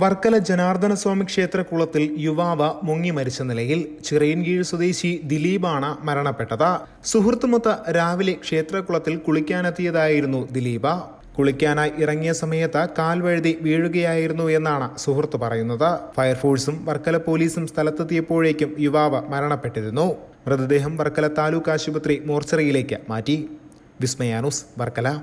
വർക്കല ജനാർദ്ദന സ്വാമി ക്ഷേത്ര കുളത്തിൽ യുവാവ് മുങ്ങി മരിച്ച നിലയിൽ ചിറയൻകീഴ് സ്വദേശി ദിലീപാണ് മരണപ്പെട്ടത് സുഹൃത്തുമൊത്ത് രാവിലെ ക്ഷേത്രകുളത്തിൽ കുളിക്കാനെത്തിയതായിരുന്നു ദിലീപ കുളിക്കാനായി ഇറങ്ങിയ സമയത്ത് കാൽ വഴുതി വീഴുകയായിരുന്നു എന്നാണ് സുഹൃത്ത് പറയുന്നത് ഫയർഫോഴ്സും വർക്കല പോലീസും സ്ഥലത്തെത്തിയപ്പോഴേക്കും യുവാവ് മരണപ്പെട്ടിരുന്നു മൃതദേഹം വർക്കല താലൂക്ക് ആശുപത്രി മോർച്ചറിയിലേക്ക് മാറ്റി വിസ്മയാനുസ് വർക്കല